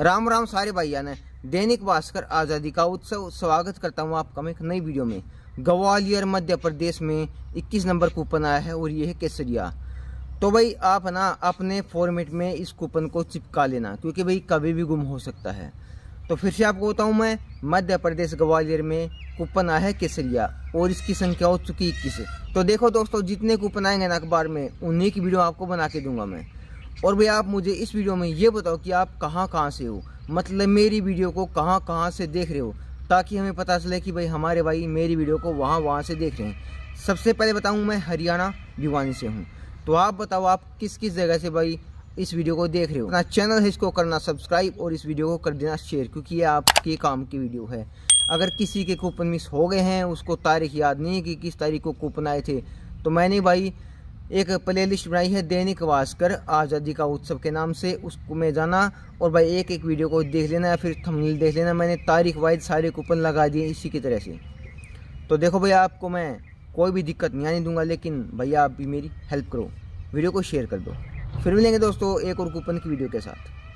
राम राम सारे भाइया ने दैनिक भास्कर आज़ादी का उत्सव स्वागत करता हूँ आपका मैं एक नई वीडियो में ग्वालियर मध्य प्रदेश में 21 नंबर कूपन आया है और ये है केसरिया तो भाई आप ना अपने फॉर्मेट में इस कूपन को चिपका लेना क्योंकि भाई कभी भी गुम हो सकता है तो फिर से आपको बताऊँ मैं मध्य प्रदेश ग्वालियर में कूपन आया है केसरिया और इसकी संख्या हो चुकी इक्कीस तो देखो दोस्तों जितने कूपन आएंगे ना अखबार में उन्हीं की वीडियो आपको बना के दूंगा मैं और भाई आप मुझे इस वीडियो में ये बताओ कि आप कहाँ कहाँ से हो मतलब मेरी वीडियो को कहाँ कहाँ से देख रहे हो ताकि हमें पता चले कि भाई हमारे भाई मेरी वीडियो को वहाँ वहाँ से देख रहे हैं सबसे पहले बताऊँ मैं हरियाणा भिवानी से हूँ तो आप बताओ आप किस किस जगह से भाई इस वीडियो को देख रहे हो अपना चैनल है इसको करना सब्सक्राइब और इस वीडियो को कर देना शेयर क्योंकि ये आपके काम की वीडियो है अगर किसी के कूपन मिस हो गए हैं उसको तारीख याद नहीं है कि किस तारीख को कूपन आए थे तो मैंने भाई एक प्लेलिस्ट बनाई है दैनिक भास्कर आज़ादी का उत्सव के नाम से उसमें जाना और भाई एक एक वीडियो को देख लेना या फिर थंबनेल देख लेना मैंने तारीख वाइज सारे कूपन लगा दिए इसी की तरह से तो देखो भैया आपको मैं कोई भी दिक्कत नहीं आने दूंगा लेकिन भैया आप भी मेरी हेल्प करो वीडियो को शेयर कर दो फिर मिलेंगे दोस्तों एक और कूपन की वीडियो के साथ